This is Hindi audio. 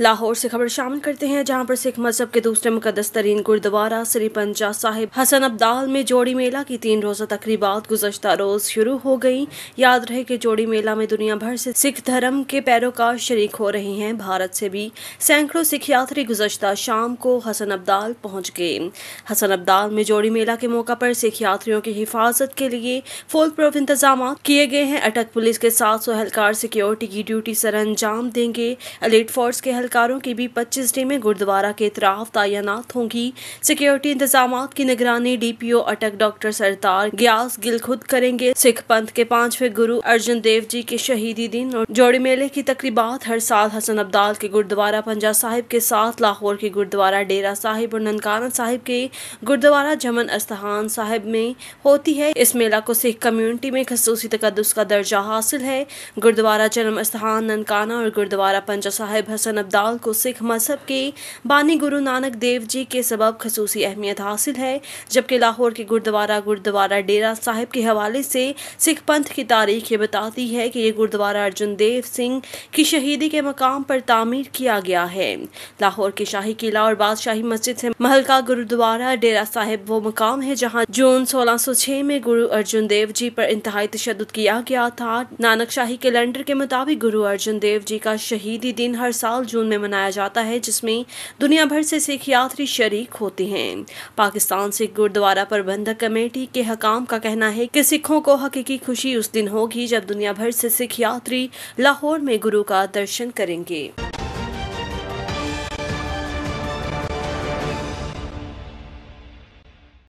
लाहौर से खबर शामिल करते हैं जहां पर सिख मजहब के दूसरे मुकदस तरीन गुरुद्वारा श्री पंजा साहिब हसन अब्दाल में जोड़ी मेला की तीन रोज़ा तकरीबा गुजशत रोज़ शुरू हो गई याद रहे कि जोड़ी मेला में दुनिया भर से सिख धर्म के पैरोकार शरीक हो रहे हैं भारत से भी सैकड़ों सिख यात्री गुजशत शाम को हसन अब्दाल पहुँच गए हसन अब्दाल में जोड़ी मेला के मौका पर सिख यात्रियों की हिफाजत के लिए फुल प्रूफ इंतजाम किए गए हैं अटक पुलिस के साथ सौ एहलकार सिक्योरिटी की ड्यूटी सर अंजाम देंगे अलीट फोर्स के एहलकारों की भी 25 में गुरुद्वारा के इतराफ तैनात होंगी सिक्योरिटी इंतजाम की निगरानी डी पी ओ अटक डॉक्टर सरतार ग्यास गिल खुद करेंगे सिख पंथ के पांचवे गुरु अर्जुन देव जी के शहीदी दिन और जोड़ी मेले की तकरीबात हर साल हसन अब्दाल के गुरुद्वारा पंजा साहिब के साथ लाहौर के गुरुद्वारा डेरा साहिब और ननकाना साहिब के गुरुद्वारा जमन अस्तहान साहिब में होती है इस मेला को सिख कम्युनिटी में खसूसी तकदस का दर्जा हासिल है गुरुद्वारा जन्म स्थान ननकाना और गुरुद्वारा पंजा साहिब हसन अब्दाल दाल को सिख मजहब के बानी गुरु नानक देव जी के सबब खसूसी अहमियत हासिल है जबकि लाहौर के गुरुद्वारा गुरुद्वारा डेरा साहिब के हवाले से सिख पंथ की तारीख ये बताती है कि ये गुरुद्वारा अर्जुन देव सिंह की शहीदी के मकाम पर तामीर किया गया है लाहौर के शाही किला और बादशाही मस्जिद से महलका गुरुद्वारा डेरा साहिब वो मकाम है जहाँ जून सोलह सौ में गुरु अर्जुन देव जी पर इंतहाई तशद किया गया था नानक शाही कैलेंडर के मुताबिक गुरु अर्जुन देव जी का शहीदी दिन हर साल जून जून में मनाया जाता है जिसमें दुनिया भर से सिख यात्री शरीक होते हैं पाकिस्तान सिख गुरुद्वारा प्रबंधक कमेटी के हकाम का कहना है कि सिखों को हकीकी खुशी उस दिन होगी जब दुनिया भर से सिख यात्री लाहौर में गुरु का दर्शन करेंगे